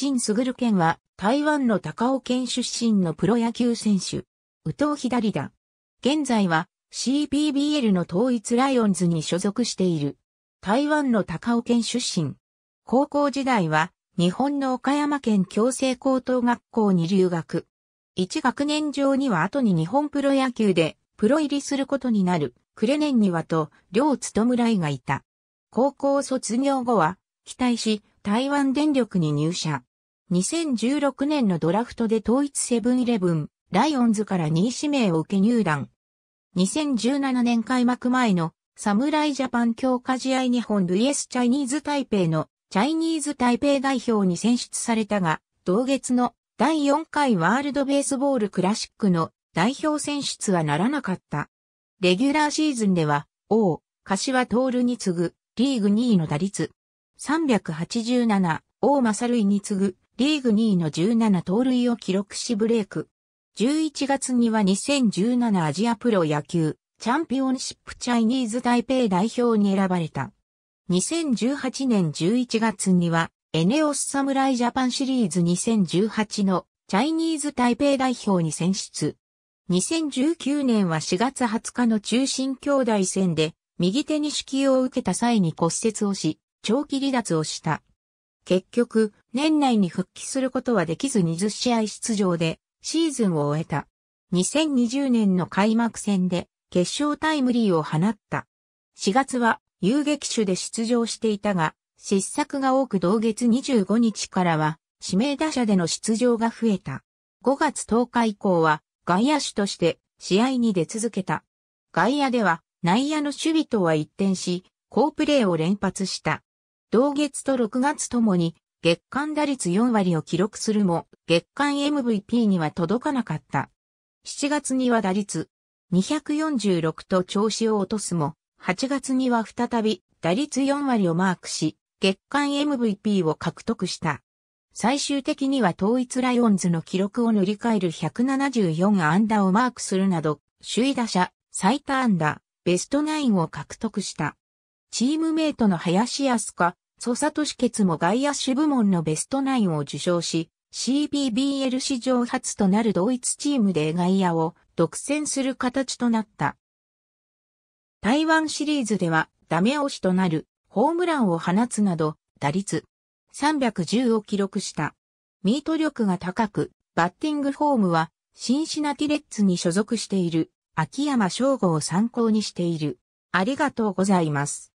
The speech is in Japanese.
陳卓健は台湾の高尾県出身のプロ野球選手。宇藤左だ。現在は CPBL の統一ライオンズに所属している。台湾の高尾県出身。高校時代は日本の岡山県強制高等学校に留学。一学年上には後に日本プロ野球でプロ入りすることになる。暮れ年にはと、両務らいがいた。高校卒業後は、期待し、台湾電力に入社。2016年のドラフトで統一セブンイレブン、ライオンズから2位指名を受け入団。2017年開幕前の侍ジャパン強化試合日本 VS チャイニーズ台北のチャイニーズ台北代表に選出されたが、同月の第4回ワールドベースボールクラシックの代表選出はならなかった。レギュラーシーズンでは、王、柏徹に次ぐ、リーグ2位の打率、387、王勝類に次ぐ、リーグ2位の17盗塁を記録しブレイク。11月には2017アジアプロ野球チャンピオンシップチャイニーズ台北代表に選ばれた。2018年11月にはエネオス侍ジャパンシリーズ2018のチャイニーズ台北代表に選出。2019年は4月20日の中心兄弟戦で右手に指揮を受けた際に骨折をし、長期離脱をした。結局、年内に復帰することはできず20試合出場でシーズンを終えた。2020年の開幕戦で決勝タイムリーを放った。4月は遊撃手で出場していたが、失策が多く同月25日からは指名打者での出場が増えた。5月10日以降は外野手として試合に出続けた。外野では内野の守備とは一転し、好プレーを連発した。同月と6月ともに月間打率4割を記録するも、月間 MVP には届かなかった。7月には打率246と調子を落とすも、8月には再び打率4割をマークし、月間 MVP を獲得した。最終的には統一ライオンズの記録を塗り替える174安打をマークするなど、首位打者、最多安打、ベストナインを獲得した。チームメイトの林康香、トシケツも外野手部門のベストナインを受賞し、CBBL 史上初となる同一チームで外野を独占する形となった。台湾シリーズではダメ押しとなるホームランを放つなど打率310を記録した。ミート力が高く、バッティングフォームはシンシナティレッツに所属している秋山翔吾を参考にしている。ありがとうございます。